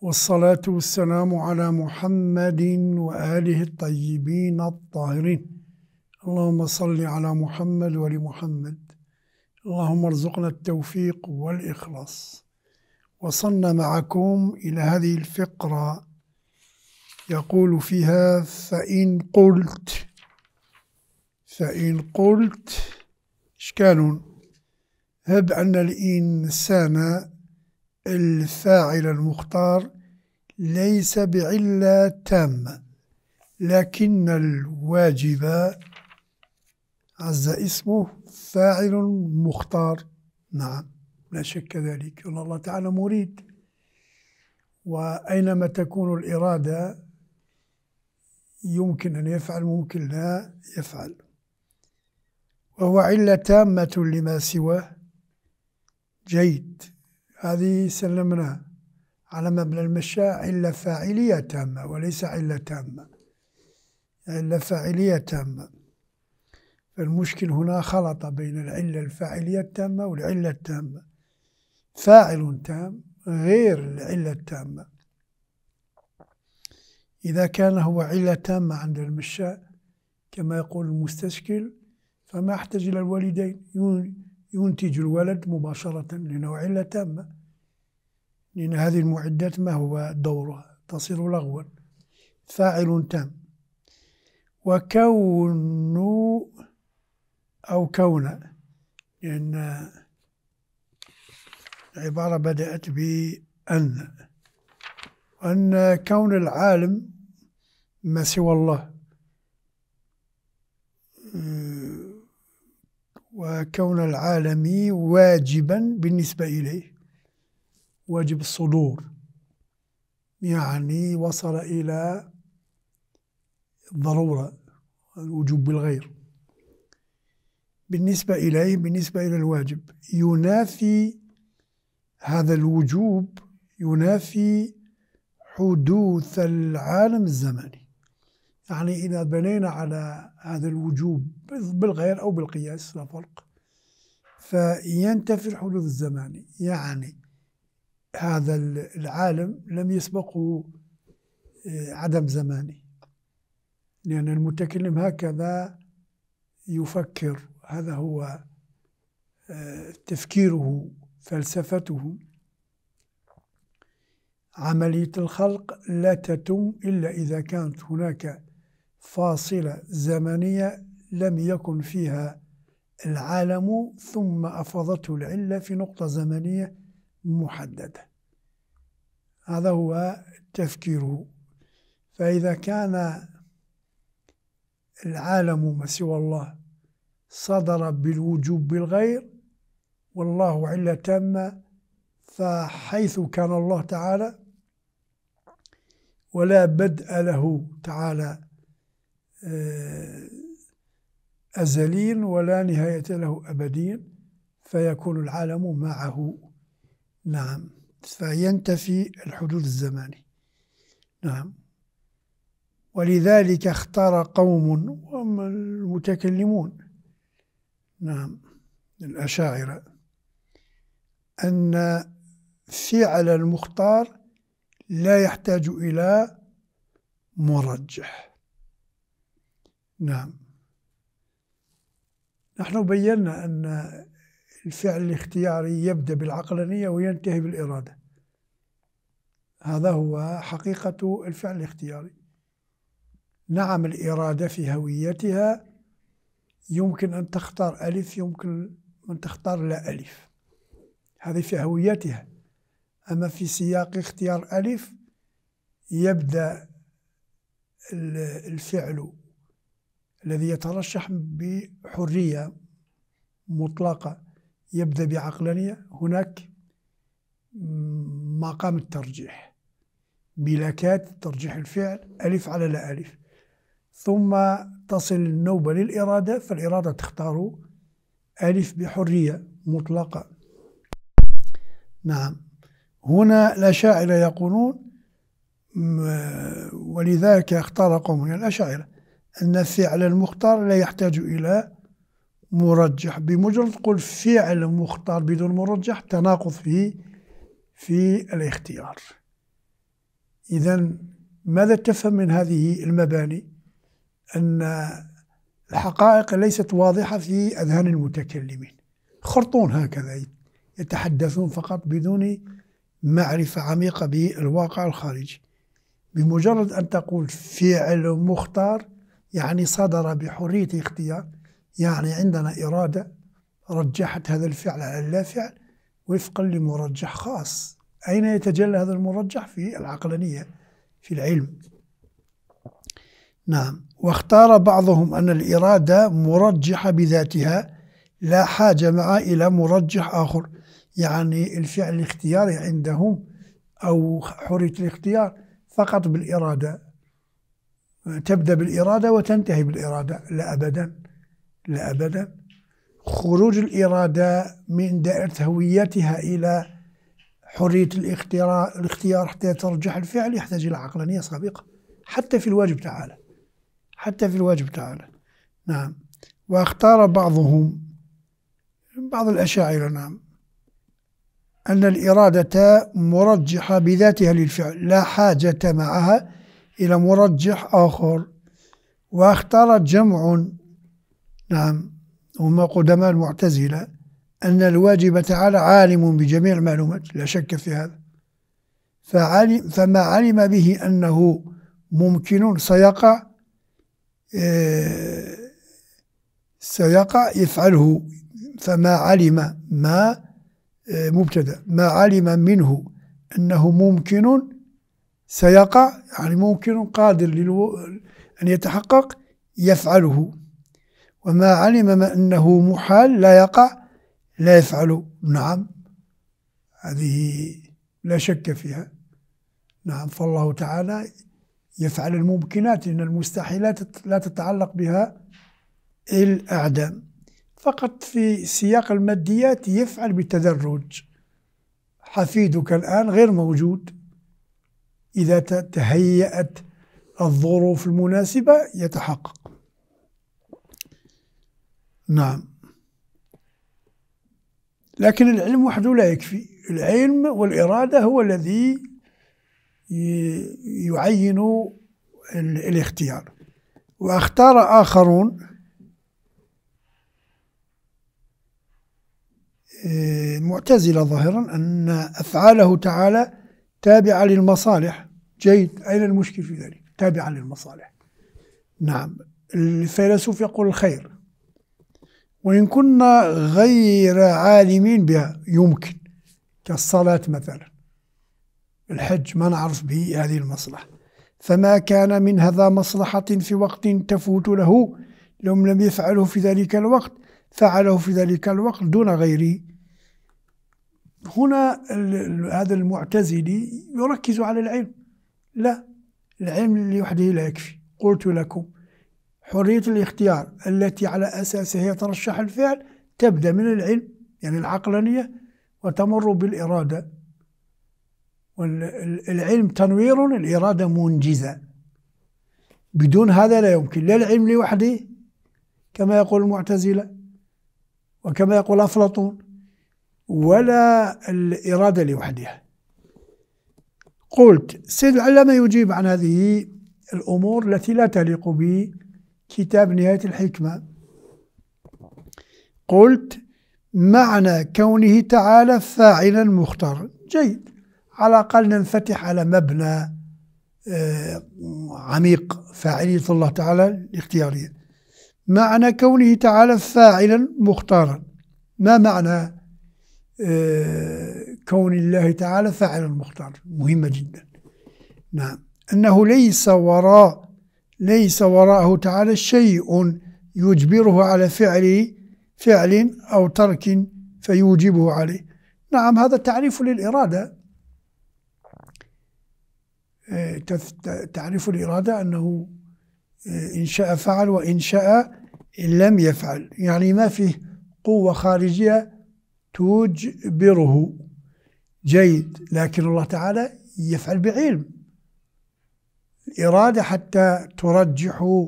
والصلاة والسلام على محمد وآله الطيبين الطاهرين اللهم صل على محمد ولمحمد اللهم ارزقنا التوفيق والإخلاص وصلنا معكم إلى هذه الفقرة يقول فيها فإن قلت فإن قلت إشكال هب أن الإنسان الفاعل المختار ليس بعلة تامة لكن الواجب عز اسمه فاعل مختار نعم لا شك ذلك الله تعالى مريد وأينما تكون الإرادة يمكن أن يفعل ممكن لا يفعل وهو علة تامة لما سواه جيد هذه سلمنا على مبنى المشاء علة فاعلية تامة وليس علة تامة علة فاعلية تامة فالمشكل هنا خلط بين العلة الفاعلية التامة والعلة التامة فاعل تام غير العلة التامة إذا كان هو علة تامة عند المشاء كما يقول المستشكل فما يحتاج إلى الوالدين ينتج الولد مباشرة لنوع لا تامة لأن هذه المعدات ما هو دورها تصير لغوا فاعل تام وكون أو كون لأن العبارة بدأت بأن وأن كون العالم ما سوى الله وكون العالم واجبا بالنسبة إليه واجب الصدور يعني وصل إلى الضرورة الوجوب بالغير بالنسبة إليه بالنسبة إلى الواجب ينافي هذا الوجوب ينافي حدوث العالم الزماني يعني إذا بنينا على هذا الوجوب بالغير أو بالقياس لا فرق فينتفي الحدود الزماني يعني هذا العالم لم يسبقه آه، عدم زماني لأن المتكلم هكذا يفكر هذا هو آه، تفكيره فلسفته عملية الخلق لا تتم إلا إذا كانت هناك فاصلة زمنية لم يكن فيها العالم ثم أفضته العلة في نقطة زمنية محددة هذا هو تفكيره فإذا كان العالم ما سوى الله صدر بالوجوب بالغير والله علة تامة فحيث كان الله تعالى ولا بدء له تعالى آه، أزلي ولا نهاية له أبدي فيكون العالم معه نعم فينتفي الحدود الزماني نعم ولذلك اختار قوم وهم المتكلمون نعم الأشاعرة أن فعل المختار لا يحتاج إلى مرجح نعم نحن بينا أن الفعل الاختياري يبدأ بالعقلانية وينتهي بالإرادة هذا هو حقيقة الفعل الاختياري نعم الإرادة في هويتها يمكن أن تختار ألف يمكن أن تختار لا ألف هذه في هويتها أما في سياق اختيار ألف يبدأ الفعل الذي يترشح بحرية مطلقة يبدأ بعقلانية هناك مقام الترجيح ملاكات ترجيح الفعل ألف على لا ألف ثم تصل النوبة للإرادة فالإرادة تختار ألف بحرية مطلقة نعم هنا الأشاعرة يقولون ولذلك اختار قوم من الأشاعرة أن فعل المختار لا يحتاج إلى مرجح بمجرد تقول فعل مختار بدون مرجح تناقض في في الاختيار إذا ماذا تفهم من هذه المباني أن الحقائق ليست واضحة في أذهان المتكلمين خرطون هكذا يتحدثون فقط بدون معرفة عميقة بالواقع الخارجي بمجرد أن تقول فعل مختار يعني صدر بحرية اختيار يعني عندنا إرادة رجحت هذا الفعل على اللافعل وفقا لمرجح خاص أين يتجلى هذا المرجح في العقلانية في العلم نعم واختار بعضهم أن الإرادة مرجحة بذاتها لا حاجة معها إلى مرجح آخر يعني الفعل الاختياري عندهم أو حرية الاختيار فقط بالإرادة تبدأ بالإرادة وتنتهي بالإرادة لا أبدا لا أبدا خروج الإرادة من دائرة هويتها إلى حرية الاختيار, الاختيار حتى ترجح الفعل يحتاج إلى عقلانية سابقة حتى في الواجب تعالى حتى في الواجب تعالى نعم واختار بعضهم بعض الأشاعرة نعم أن الإرادة مرجحة بذاتها للفعل لا حاجة معها إلى مرجح آخر واختار جمع نعم هما قدماء المعتزلة أن الواجب تعالى عالم بجميع المعلومات لا شك في هذا فعلم فما علم به أنه ممكن سيقع آه، سيقع يفعله فما علم ما آه، مبتدا ما علم منه أنه ممكن سيقع يعني ممكن قادر للو... أن يتحقق يفعله وما علم ما أنه محال لا يقع لا يفعل نعم هذه لا شك فيها نعم فالله تعالى يفعل الممكنات إن المستحيلات لا تتعلق بها الأعدام فقط في سياق الماديات يفعل بالتدرج حفيدك الآن غير موجود إذا تهيأت الظروف المناسبة يتحقق نعم لكن العلم وحده لا يكفي العلم والإرادة هو الذي يعين الاختيار واختار آخرون آه، معتزلة ظاهرا أن أفعاله تعالى تابعة للمصالح جيد أين المشكل في ذلك تابعا للمصالح نعم الفيلسوف يقول الخير وإن كنا غير عالمين بها يمكن كالصلاة مثلا الحج ما نعرف به هذه المصلحة فما كان من هذا مصلحة في وقت تفوت له لو لم يفعله في ذلك الوقت فعله في ذلك الوقت دون غيره هنا هذا المعتزلي يركز على العلم لا العلم لوحده لا يكفي قلت لكم حرية الاختيار التي على أساسها يترشح الفعل تبدأ من العلم يعني العقلانية وتمر بالإرادة والعلم تنوير الإرادة منجزة بدون هذا لا يمكن لا العلم لوحده كما يقول المعتزلة وكما يقول أفلاطون ولا الإرادة لوحدها قلت سيد العلامة يجيب عن هذه الأمور التي لا تليق بكتاب نهاية الحكمة قلت معنى كونه تعالى فاعلا مختار جيد على الأقل ننفتح على مبنى آه، عميق فاعلية الله تعالى الاختيارية معنى كونه تعالى فاعلا مختارا ما معنى آه، كون الله تعالى فاعل المختار مهمة جدا نعم أنه ليس وراء ليس وراءه تعالى شيء يجبره على فعل فعل أو ترك فيوجبه عليه نعم هذا تعريف للإرادة تعريف الإرادة أنه إن شاء فعل وإن شاء لم يفعل يعني ما فيه قوة خارجية تجبره جيد لكن الله تعالى يفعل بعلم الإرادة حتى ترجح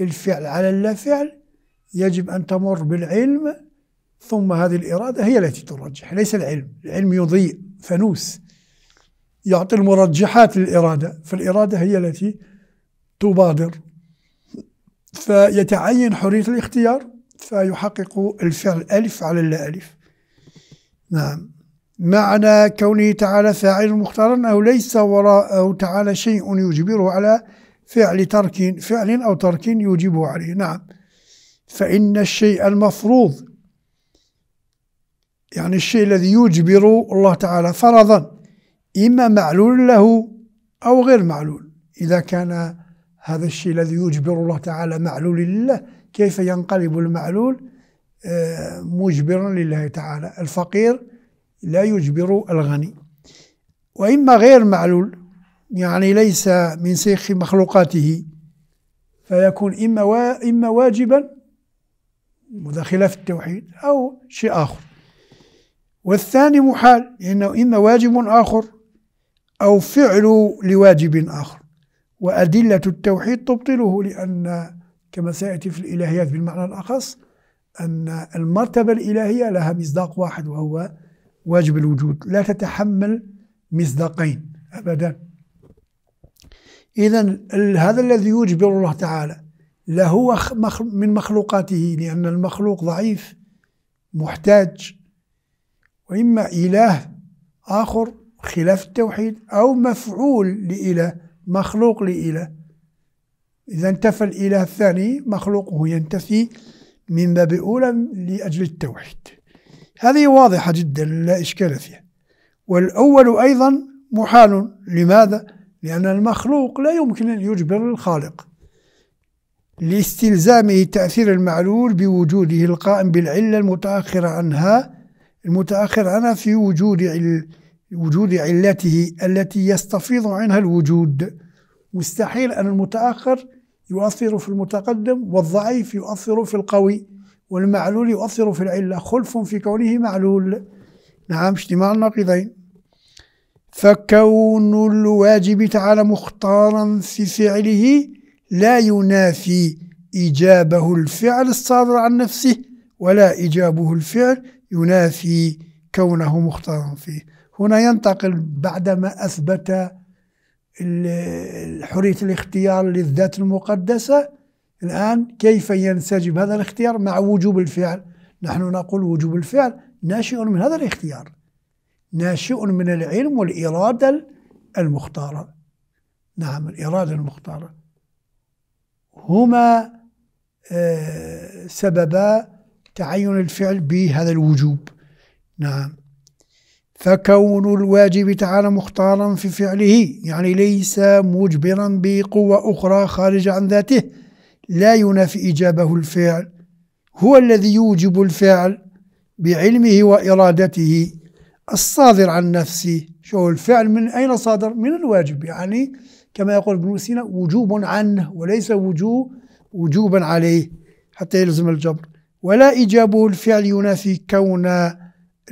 الفعل على اللافعل يجب أن تمر بالعلم ثم هذه الإرادة هي التي ترجح ليس العلم العلم يضيء فانوس يعطي المرجحات للإرادة فالإرادة هي التي تبادر فيتعين حرية الاختيار فيحقق الفعل ألف على اللا ألف نعم معنى كونه تعالى فاعل مختارا أو ليس وراءه تعالى شيء يجبره على فعل ترك فعل أو ترك يوجبه عليه نعم فإن الشيء المفروض يعني الشيء الذي يجبر الله تعالى فرضا إما معلول له أو غير معلول إذا كان هذا الشيء الذي يجبر الله تعالى معلول لله كيف ينقلب المعلول آه، مجبرا لله تعالى الفقير لا يجبر الغني وإما غير معلول يعني ليس من سيخ مخلوقاته فيكون إما إما واجبا مداخلة في التوحيد أو شيء آخر والثاني محال لأنه إما واجب آخر أو فعل لواجب آخر وأدلة التوحيد تبطله لأن كما سيأتي في الإلهيات بالمعنى الأخص أن المرتبة الإلهية لها مصداق واحد وهو واجب الوجود لا تتحمل مصداقين أبدا إذا هذا الذي يجبر الله تعالى لا هو من مخلوقاته لأن المخلوق ضعيف محتاج وإما إله آخر خلاف التوحيد أو مفعول لإله مخلوق لإله إذا انتفى الإله الثاني مخلوقه ينتفي من باب أولى لأجل التوحيد هذه واضحة جدا لا إشكال فيها والأول أيضا محال لماذا؟ لأن المخلوق لا يمكن أن يجبر الخالق لاستلزامه تأثير المعلول بوجوده القائم بالعلة المتأخرة عنها المتأخر عنها في وجود وجود علته التي يستفيض عنها الوجود مستحيل أن المتأخر يؤثر في المتقدم والضعيف يؤثر في القوي والمعلول يؤثر في العلة خلف في كونه معلول نعم اجتماع الناقضين فكون الواجب تعالى مختارا في فعله لا ينافي إجابه الفعل الصادر عن نفسه ولا إجابه الفعل ينافي كونه مختارا فيه هنا ينتقل بعدما أثبت حرية الاختيار للذات المقدسة الآن كيف ينسجم هذا الاختيار مع وجوب الفعل نحن نقول وجوب الفعل ناشئ من هذا الاختيار ناشئ من العلم والإرادة المختارة نعم الإرادة المختارة هما آه، سببا تعين الفعل بهذا الوجوب نعم فكون الواجب تعالى مختارا في فعله يعني ليس مجبرا بقوة أخرى خارج عن ذاته لا ينافي إجابه الفعل هو الذي يوجب الفعل بعلمه وإرادته الصادر عن نفسه شو الفعل من أين صادر؟ من الواجب يعني كما يقول ابن سينا وجوب عنه وليس وجوب وجوبا عليه حتى يلزم الجبر ولا إيجابه الفعل ينافي كون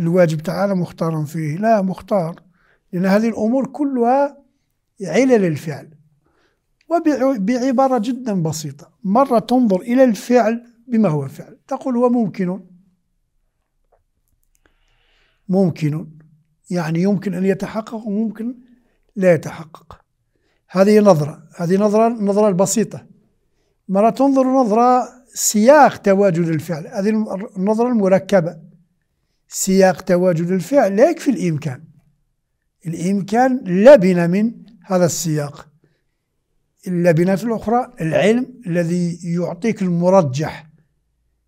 الواجب تعالى مختارا فيه لا مختار لأن هذه الأمور كلها علل الفعل وبعبارة جدا بسيطة مرة تنظر إلى الفعل بما هو فعل تقول هو ممكن ممكن يعني يمكن أن يتحقق وممكن لا يتحقق هذه نظرة هذه نظرة النظرة البسيطة مرة تنظر نظرة سياق تواجد الفعل هذه النظرة المركبة سياق تواجد الفعل لا يكفي الإمكان الإمكان لبن من هذا السياق اللبنات الأخرى العلم الذي يعطيك المرجح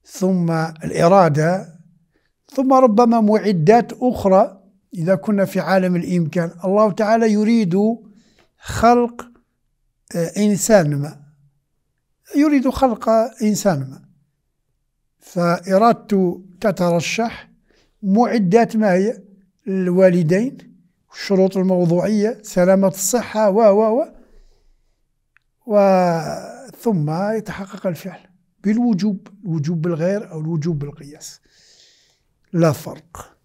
ثم الإرادة ثم ربما معدات أخرى إذا كنا في عالم الإمكان الله تعالى يريد خلق آه، إنسان ما يريد خلق إنسان ما فإرادته تترشح معدات ما هي الوالدين الشروط الموضوعية سلامة الصحة و و و وثم يتحقق الفعل بالوجوب الوجوب بالغير أو الوجوب بالقياس لا فرق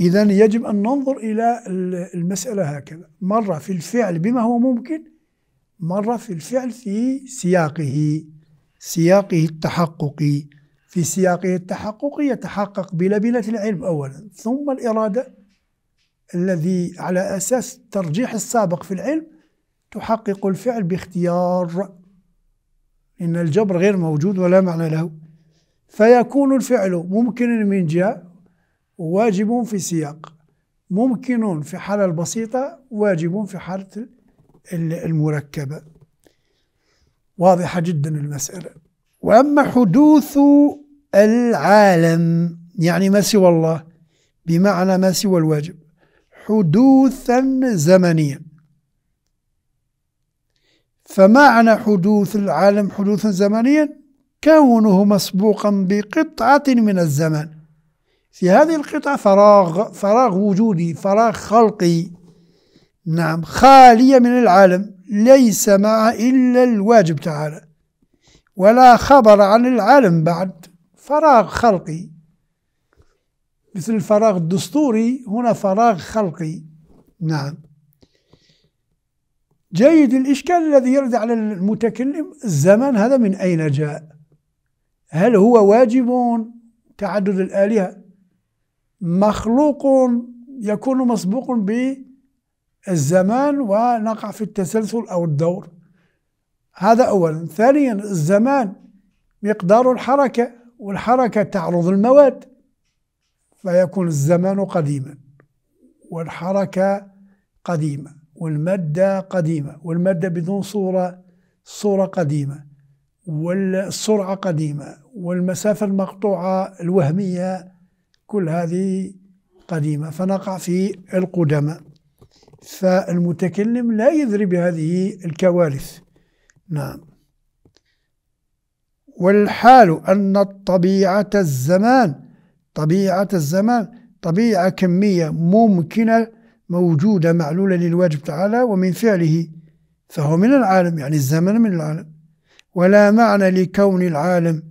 إذا يجب أن ننظر إلى المسألة هكذا مرة في الفعل بما هو ممكن مرة في الفعل في سياقه سياقه التحققي في سياقه التحققي يتحقق بلبنة العلم أولا ثم الإرادة الذي على أساس ترجيح السابق في العلم تحقق الفعل باختيار إن الجبر غير موجود ولا معنى له فيكون الفعل ممكن من جهة واجب في سياق ممكن في حالة البسيطة واجب في حالة المركبة واضحة جدا المسألة وأما حدوث العالم يعني ما سوى الله بمعنى ما سوى الواجب حدوثا زمنيا فمعنى حدوث العالم حدوثا زمنيا كونه مسبوقا بقطعة من الزمن في هذه القطعة فراغ فراغ وجودي فراغ خلقي نعم خالية من العالم ليس معه إلا الواجب تعالى ولا خبر عن العالم بعد فراغ خلقي مثل الفراغ الدستوري هنا فراغ خلقي نعم جيد الإشكال الذي يرد على المتكلم الزمان هذا من أين جاء هل هو واجب تعدد الآلهة مخلوق يكون مسبوق بالزمان ونقع في التسلسل أو الدور هذا أولا ثانيا الزمان مقدار الحركة والحركة تعرض المواد فيكون الزمان قديما والحركة قديمة والمادة قديمة والمادة بدون صورة صورة قديمة والسرعة قديمة والمسافة المقطوعة الوهمية كل هذه قديمة فنقع في القدماء فالمتكلم لا يدري بهذه الكوارث نعم والحال أن الطبيعة الزمان طبيعة الزمان طبيعة كمية ممكنة موجودة معلولة للواجب تعالى ومن فعله فهو من العالم يعني الزمن من العالم ولا معنى لكون العالم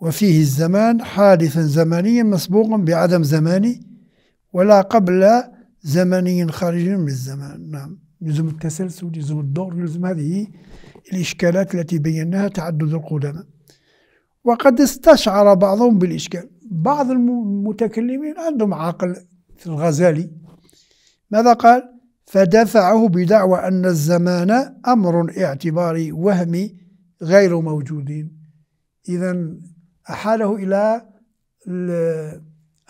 وفيه الزمان حادثا زمنيا مسبوقا بعدم زماني ولا قبل زمني خارج من الزمان نعم يلزم التسلسل يلزم الدور يلزم هذه الإشكالات التي بيناها تعدد القدماء وقد استشعر بعضهم بالإشكال بعض المتكلمين عندهم عقل في الغزالي ماذا قال؟ فدفعه بدعوى أن الزمان أمر اعتباري وهمي غير موجود إذا أحاله إلى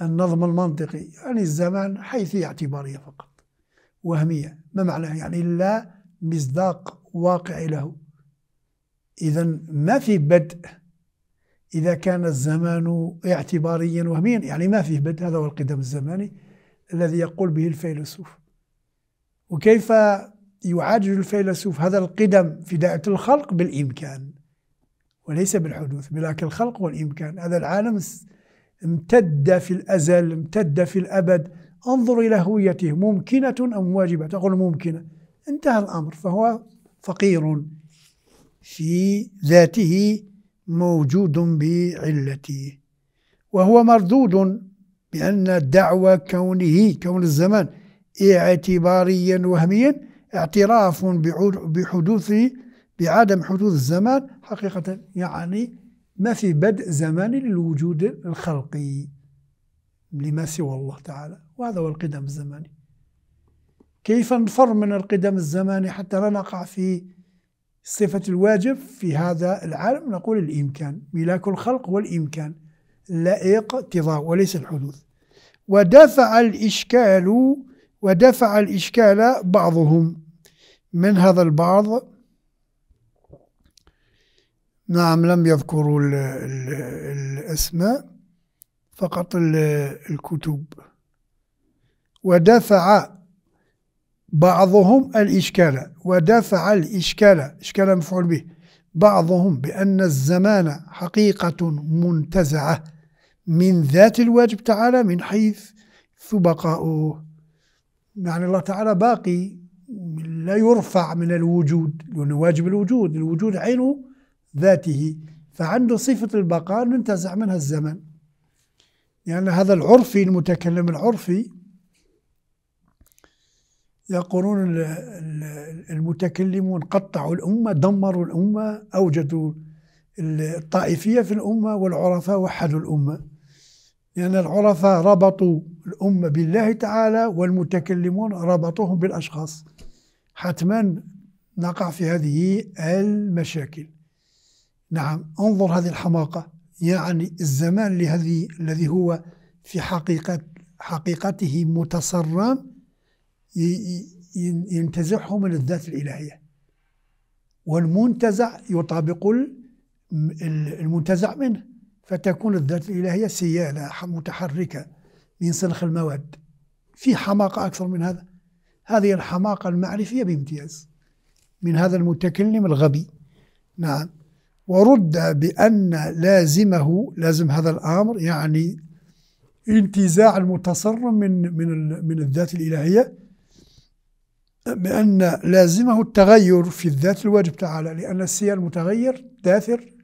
النظم المنطقي يعني الزمان حيثي اعتبارية فقط وهمية ما معناه يعني لا مصداق واقعي له إذا ما في بدء إذا كان الزمان اعتباريا وهميا يعني ما فيه بدء هذا هو القدم الزماني الذي يقول به الفيلسوف وكيف يعالج الفيلسوف هذا القدم في دائرة الخلق بالإمكان وليس بالحدوث ولكن الخلق والإمكان هذا العالم امتد في الأزل امتد في الأبد انظر إلى هويته ممكنة أم واجبة تقول ممكنة انتهى الأمر فهو فقير في ذاته موجود بعلته وهو مردود لأن الدعوة كونه كون الزمان اعتباريا وهميا اعتراف بحدوث بعدم حدوث الزمان حقيقة يعني ما في بدء زماني للوجود الخلقي لما سوى الله تعالى وهذا هو القدم الزماني كيف نفر من القدم الزماني حتى لا نقع في صفة الواجب في هذا العالم نقول الإمكان ملاك الخلق والإمكان لائق اقتضاء وليس الحدوث ودفع الإشكال ودفع الإشكال بعضهم من هذا البعض نعم لم يذكروا الـ الـ الأسماء فقط الـ الكتب ودفع بعضهم الإشكال ودفع الإشكال إشكال مفعول به بعضهم بأن الزمان حقيقة منتزعة من ذات الواجب تعالى من حيث بقاؤه يعني الله تعالى باقي لا يرفع من الوجود لأنه واجب الوجود الوجود عينه ذاته فعنده صفة البقاء ننتزع منها الزمن يعني هذا العرفي المتكلم العرفي يقولون المتكلمون قطعوا الأمة دمروا الأمة أوجدوا الطائفية في الأمة والعرفاء وحدوا الأمة لأن العرفاء ربطوا الأمة بالله تعالى والمتكلمون ربطوهم بالأشخاص حتما نقع في هذه المشاكل نعم انظر هذه الحماقة يعني الزمان لهذه الذي هو في حقيقة حقيقته متصرم ينتزعه من الذات الإلهية والمنتزع يطابق المنتزع منه فتكون الذات الإلهية سيالة متحركة من سنخ المواد في حماقة أكثر من هذا هذه الحماقة المعرفية بامتياز من هذا المتكلم الغبي نعم ورد بأن لازمه لازم هذا الأمر يعني انتزاع المتصرم من من من الذات الإلهية بأن لازمه التغير في الذات الواجب تعالى لأن السيال المتغير داثر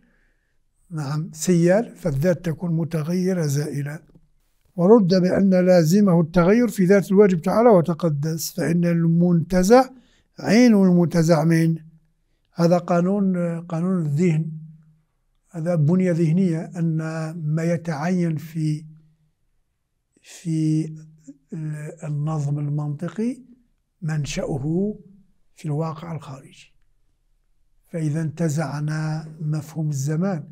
نعم سيال فالذات تكون متغيرة زائلة ورد بأن لازمه التغير في ذات الواجب تعالى وتقدس فإن المنتزع عين المنتزع من هذا قانون قانون الذهن هذا بنية ذهنية أن ما يتعين في في النظم المنطقي منشأه في الواقع الخارجي فإذا انتزعنا مفهوم الزمان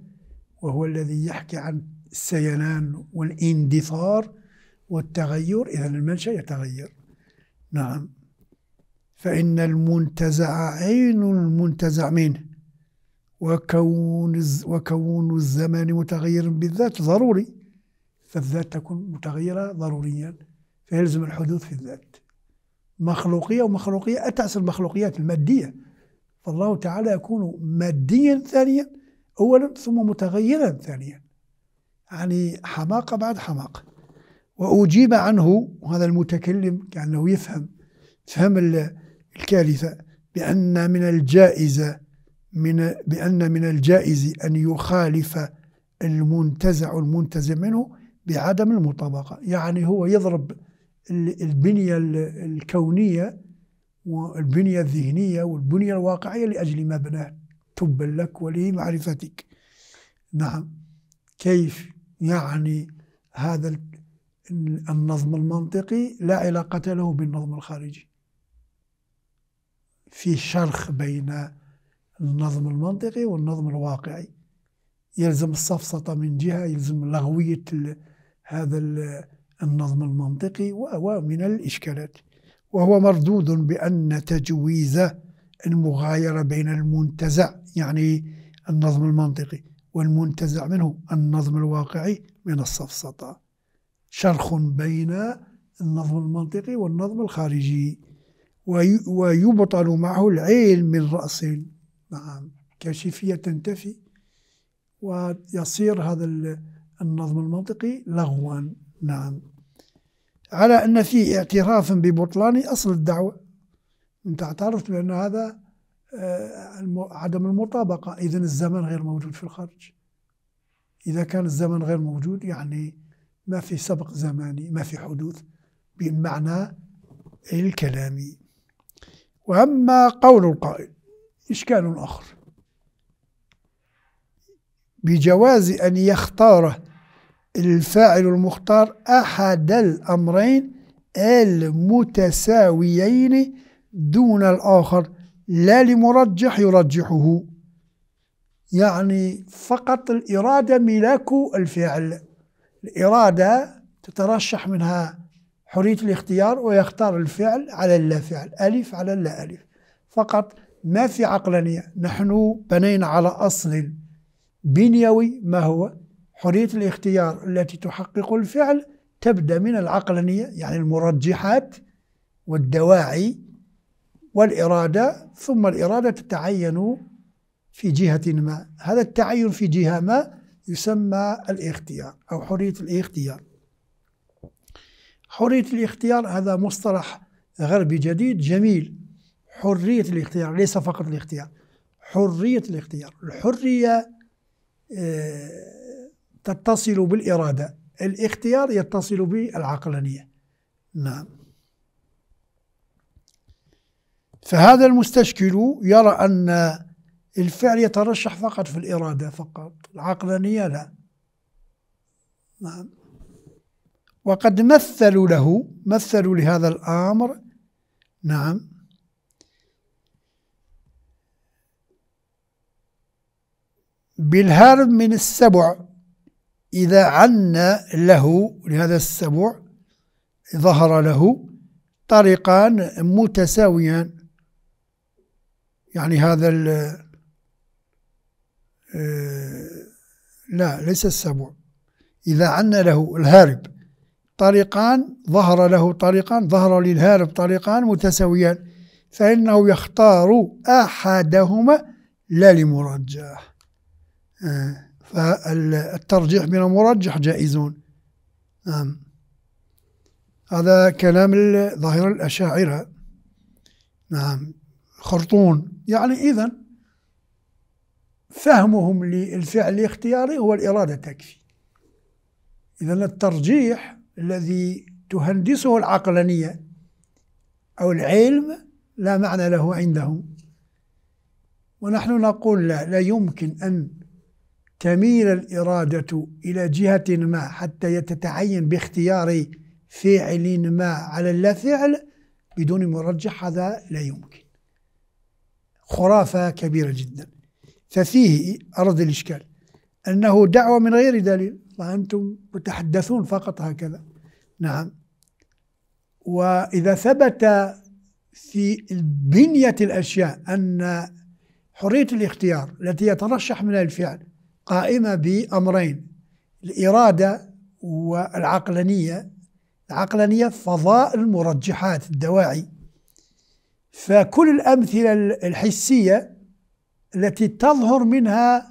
وهو الذي يحكي عن السيلان والاندثار والتغير إذا المنشأ يتغير نعم فإن المنتزع عين المنتزع منه وكون وكون الزمان متغيرا بالذات ضروري فالذات تكون متغيرة ضروريا فيلزم الحدوث في الذات مخلوقية ومخلوقية أتعس المخلوقيات المادية فالله تعالى يكون ماديا ثانيا أولا ثم متغيرا ثانيا يعني حماقة بعد حماقة وأجيب عنه هذا المتكلم كأنه يفهم فهم الكارثة بأن من الجائزة من بأن من الجائز أن يخالف المنتزع المنتزع منه بعدم المطابقة يعني هو يضرب البنية الكونية والبنية الذهنية والبنية الواقعية لأجل مبناه تبا لك ولمعرفتك نعم كيف يعني هذا النظم المنطقي لا علاقة له بالنظم الخارجي في شرخ بين النظم المنطقي والنظم الواقعي يلزم السفسطة من جهة يلزم لغوية هذا النظم المنطقي ومن الإشكالات وهو مردود بأن تجويز المغايرة بين المنتزع يعني النظم المنطقي والمنتزع منه النظم الواقعي من السفسطة شرخ بين النظم المنطقي والنظم الخارجي ويبطل معه العين من رأس نعم كشفية تنتفي ويصير هذا النظم المنطقي لغوا نعم على أن فيه اعتراف ببطلان أصل الدعوة أنت اعترفت بأن هذا آه، عدم المطابقة إذا الزمن غير موجود في الخارج إذا كان الزمن غير موجود يعني ما في سبق زماني ما في حدوث بمعنى الكلامي وأما قول القائل إشكال آخر بجواز أن يختار الفاعل المختار أحد الأمرين المتساويين دون الآخر لا لمرجح يرجحه يعني فقط الإرادة ملاك الفعل الإرادة تترشح منها حرية الاختيار ويختار الفعل على اللا فعل ألف على اللا ألف فقط ما في عقلانية نحن بنينا على أصل بنيوي ما هو حرية الاختيار التي تحقق الفعل تبدأ من العقلانية يعني المرجحات والدواعي والإرادة ثم الإرادة تتعين في جهة ما هذا التعين في جهة ما يسمى الاختيار أو حرية الاختيار حرية الاختيار هذا مصطلح غربي جديد جميل حرية الاختيار ليس فقط الاختيار حرية الاختيار الحرية آه، تتصل بالإرادة الاختيار يتصل بالعقلانية نعم فهذا المستشكل يرى أن الفعل يترشح فقط في الإرادة فقط العقلانية لا نعم وقد مثلوا له مثلوا لهذا الأمر نعم بالهرب من السبع إذا عنا له لهذا السبع ظهر له طريقان متساويان يعني هذا ال آه، لا ليس السبع إذا عنا له الهارب طريقان ظهر له طريقان ظهر للهارب طريقان متساويان فإنه يختار أحدهما لا لمرجح آه، فالترجيح من المرجح جائزون نعم هذا كلام ظاهر الأشاعرة نعم خرطون يعني إذا فهمهم للفعل الاختياري هو الإرادة تكفي إذا الترجيح الذي تهندسه العقلانية أو العلم لا معنى له عندهم ونحن نقول لا لا يمكن أن تميل الإرادة إلى جهة ما حتى يتتعين باختيار فعل ما على اللا فعل بدون مرجح هذا لا يمكن خرافة كبيرة جدا ففيه أرض الإشكال أنه دعوة من غير دليل وأنتم تتحدثون فقط هكذا نعم وإذا ثبت في بنية الأشياء أن حرية الاختيار التي يترشح منها الفعل قائمة بأمرين الإرادة والعقلانية العقلانية فضاء المرجحات الدواعي فكل الأمثلة الحسية التي تظهر منها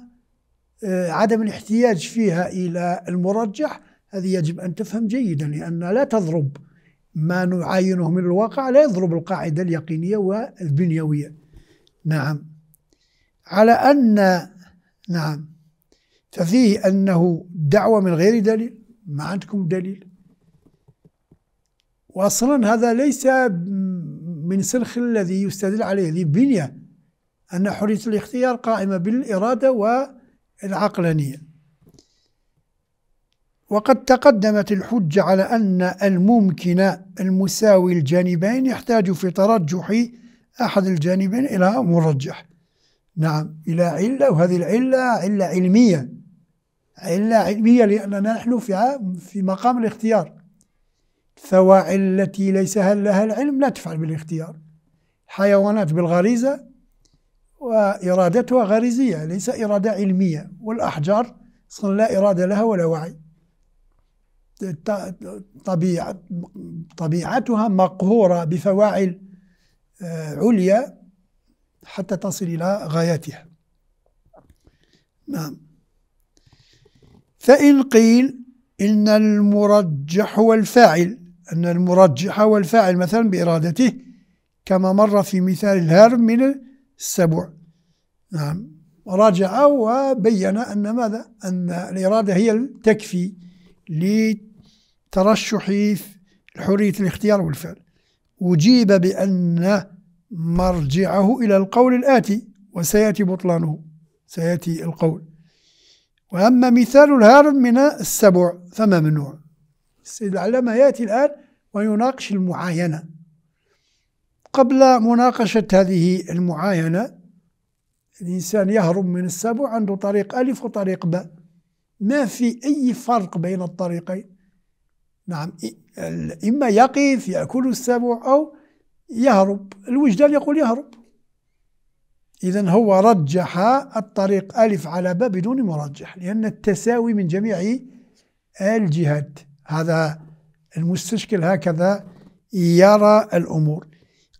آه، عدم الاحتياج فيها إلى المرجح هذه يجب أن تفهم جيدا لأن لا تضرب ما نعاينه من الواقع لا يضرب القاعدة اليقينية والبنيوية نعم على أن نعم ففيه أنه دعوة من غير دليل ما عندكم دليل وأصلا هذا ليس من سلخ الذي يستدل عليه لبنية أن حرية الاختيار قائمة بالإرادة والعقلانية وقد تقدمت الحجة على أن الممكن المساوي الجانبين يحتاج في ترجح أحد الجانبين إلى مرجح نعم إلى علة وهذه العلة علة علمية علة علمية لأننا نحن في في مقام الاختيار الثواعل التي ليس لها العلم لا تفعل بالاختيار حيوانات بالغريزة وإرادتها غريزية ليس إرادة علمية والأحجار أصلا لا إرادة لها ولا وعي طبيعتها مقهورة بفواعل آه، عليا حتى تصل إلى غايتها نعم فإن قيل إن المرجح هو الفاعل أن المرجح والفاعل مثلا بإرادته كما مر في مثال الهرم من السبع نعم راجع وبين أن ماذا أن الإرادة هي التكفي لترشح حرية الاختيار والفعل أجيب بأن مرجعه إلى القول الآتي وسيأتي بطلانه سيأتي القول وأما مثال الهرم من السبع فممنوع السيد العلامة يأتي الآن ويناقش المعاينة قبل مناقشة هذه المعاينة الإنسان يهرب من السبع عنده طريق ألف وطريق باء ما في أي فرق بين الطريقين نعم إما يقف يأكل السبع أو يهرب الوجدان يقول يهرب إذا هو رجح الطريق ألف على باء بدون مرجح لأن التساوي من جميع الجهات هذا المستشكل هكذا يرى الأمور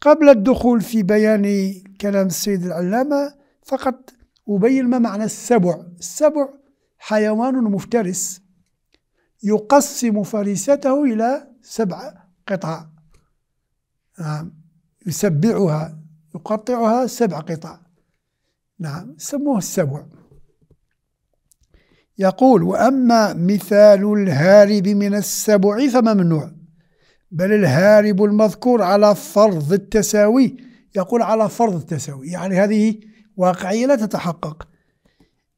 قبل الدخول في بيان كلام السيد العلامة فقط أبين ما معنى السبع السبع حيوان مفترس يقسم فريسته إلى سبع قطع نعم يسبعها يقطعها سبع قطع نعم سموه السبع يقول وأما مثال الهارب من السبع فممنوع بل الهارب المذكور على فرض التساوي يقول على فرض التساوي يعني هذه واقعية لا تتحقق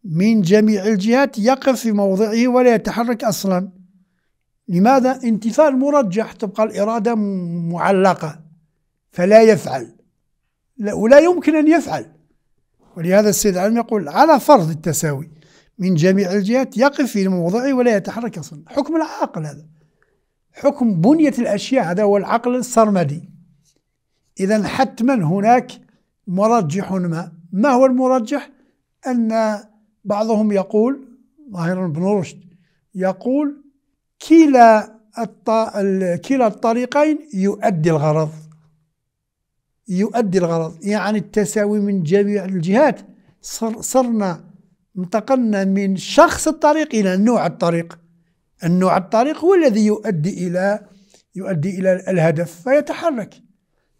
من جميع الجهات يقف في موضعه ولا يتحرك أصلا لماذا؟ انتفاء مرجح تبقى الإرادة معلقة فلا يفعل لا ولا يمكن أن يفعل ولهذا السيد علم يقول على فرض التساوي من جميع الجهات يقف في موضعه ولا يتحرك اصلا حكم العقل هذا حكم بنيه الاشياء هذا هو العقل السرمدي اذا حتما هناك مرجح ما ما هو المرجح ان بعضهم يقول ظاهرا بن رشد يقول كلا الط... كلا الطريقين يؤدي الغرض يؤدي الغرض يعني التساوي من جميع الجهات صر... صرنا انتقلنا من شخص الطريق إلى نوع الطريق النوع الطريق هو الذي يؤدي إلى يؤدي إلى الهدف فيتحرك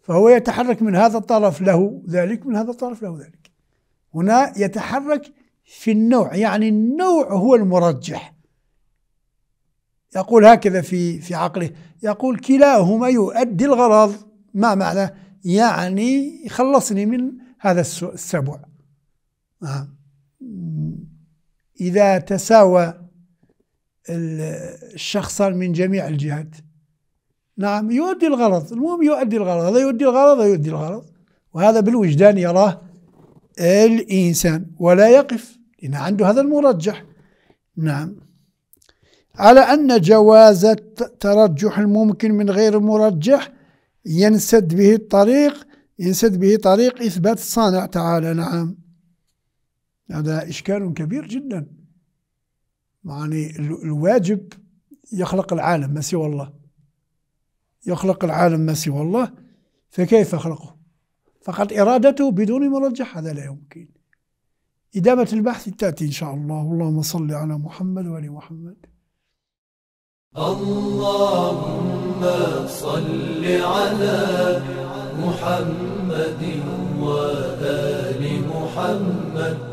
فهو يتحرك من هذا الطرف له ذلك من هذا الطرف له ذلك هنا يتحرك في النوع يعني النوع هو المرجح يقول هكذا في في عقله يقول كلاهما يؤدي الغرض ما معنى يعني يخلصني من هذا السبع آه. إذا تساوى الشخصان من جميع الجهات نعم يؤدي الغرض المهم يؤدي الغرض هذا يؤدي الغرض هذا يؤدي الغرض وهذا بالوجدان يراه الإنسان ولا يقف لأن عنده هذا المرجح نعم على أن جواز ترجح الممكن من غير المرجح ينسد به الطريق ينسد به طريق إثبات الصانع تعالى نعم هذا إشكال كبير جدا يعني الواجب يخلق العالم ما سوى الله يخلق العالم ما سوى الله فكيف خلقه فقط إرادته بدون مرجح هذا لا يمكن إدامة البحث تأتي إن شاء الله اللهم صل على محمد وآل محمد اللهم صل على محمد وآل محمد